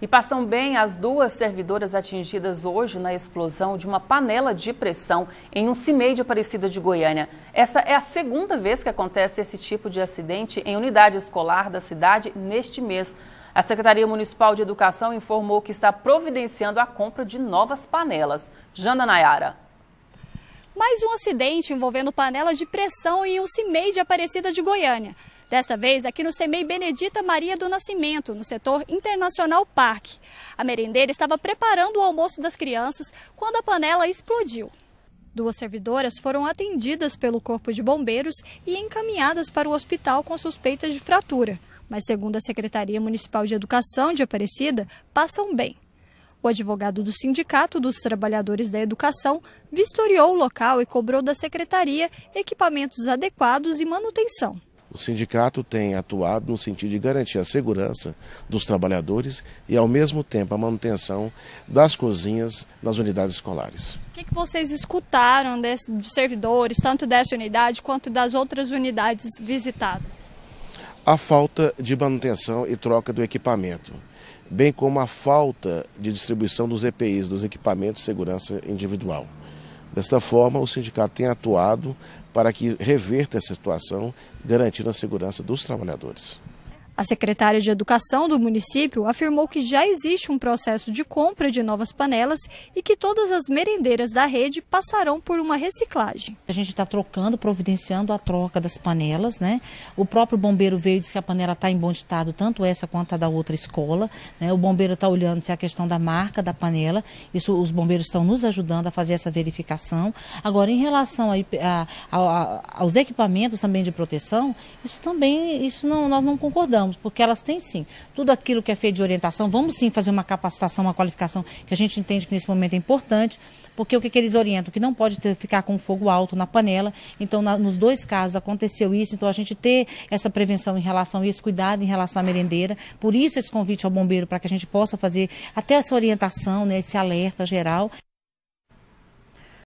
E passam bem as duas servidoras atingidas hoje na explosão de uma panela de pressão em um CIMEI de Aparecida de Goiânia. Essa é a segunda vez que acontece esse tipo de acidente em unidade escolar da cidade neste mês. A Secretaria Municipal de Educação informou que está providenciando a compra de novas panelas. Janda Nayara. Mais um acidente envolvendo panela de pressão em um CIMEI de Aparecida de Goiânia. Desta vez aqui no SEMEI Benedita Maria do Nascimento, no setor Internacional Parque. A merendeira estava preparando o almoço das crianças quando a panela explodiu. Duas servidoras foram atendidas pelo Corpo de Bombeiros e encaminhadas para o hospital com suspeitas de fratura. Mas, segundo a Secretaria Municipal de Educação de Aparecida, passam bem. O advogado do Sindicato dos Trabalhadores da Educação vistoriou o local e cobrou da secretaria equipamentos adequados e manutenção. O sindicato tem atuado no sentido de garantir a segurança dos trabalhadores e, ao mesmo tempo, a manutenção das cozinhas nas unidades escolares. O que, que vocês escutaram desses servidores, tanto dessa unidade quanto das outras unidades visitadas? a falta de manutenção e troca do equipamento, bem como a falta de distribuição dos EPIs, dos equipamentos de segurança individual. Desta forma, o sindicato tem atuado para que reverta essa situação, garantindo a segurança dos trabalhadores. A secretária de Educação do município afirmou que já existe um processo de compra de novas panelas e que todas as merendeiras da rede passarão por uma reciclagem. A gente está trocando, providenciando a troca das panelas, né? O próprio bombeiro veio e disse que a panela está em bom estado, tanto essa quanto a da outra escola. Né? O bombeiro está olhando se é a questão da marca da panela. Isso, os bombeiros estão nos ajudando a fazer essa verificação. Agora, em relação a, a, a, aos equipamentos também de proteção, isso também, isso não, nós não concordamos precisamos, porque elas têm sim. Tudo aquilo que é feito de orientação, vamos sim fazer uma capacitação, uma qualificação, que a gente entende que nesse momento é importante, porque o que, que eles orientam? Que não pode ter, ficar com fogo alto na panela. Então, na, nos dois casos aconteceu isso, então a gente ter essa prevenção em relação e esse cuidado em relação à merendeira. Por isso, esse convite ao bombeiro, para que a gente possa fazer até essa orientação, né, esse alerta geral.